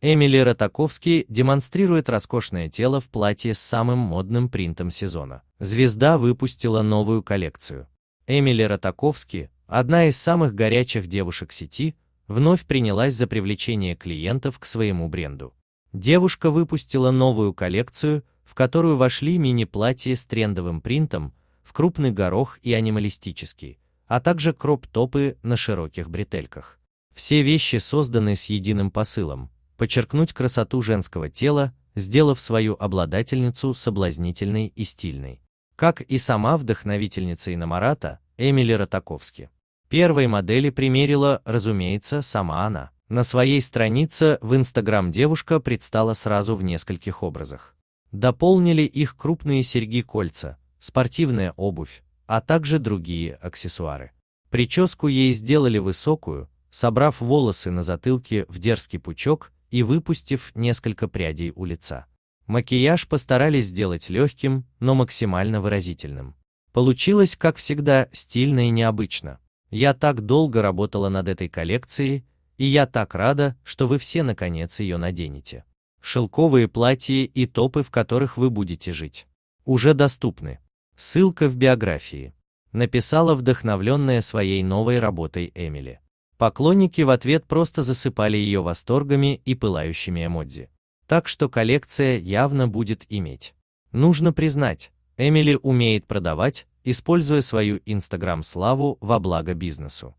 Эмили Ротаковски демонстрирует роскошное тело в платье с самым модным принтом сезона. Звезда выпустила новую коллекцию. Эмили Ротаковски, одна из самых горячих девушек сети, вновь принялась за привлечение клиентов к своему бренду. Девушка выпустила новую коллекцию, в которую вошли мини-платья с трендовым принтом, в крупный горох и анималистический, а также кроп-топы на широких бретельках. Все вещи созданы с единым посылом подчеркнуть красоту женского тела, сделав свою обладательницу соблазнительной и стильной. Как и сама вдохновительница Иномарата, Эмили Ротаковски. Первой модели примерила, разумеется, сама она. На своей странице в Инстаграм девушка предстала сразу в нескольких образах. Дополнили их крупные серьги-кольца, спортивная обувь, а также другие аксессуары. Прическу ей сделали высокую, собрав волосы на затылке в дерзкий пучок и выпустив несколько прядей у лица. Макияж постарались сделать легким, но максимально выразительным. Получилось, как всегда, стильно и необычно. Я так долго работала над этой коллекцией, и я так рада, что вы все наконец ее наденете. Шелковые платья и топы, в которых вы будете жить, уже доступны. Ссылка в биографии. Написала вдохновленная своей новой работой Эмили. Поклонники в ответ просто засыпали ее восторгами и пылающими эмодзи. Так что коллекция явно будет иметь. Нужно признать, Эмили умеет продавать, используя свою инстаграм-славу во благо бизнесу.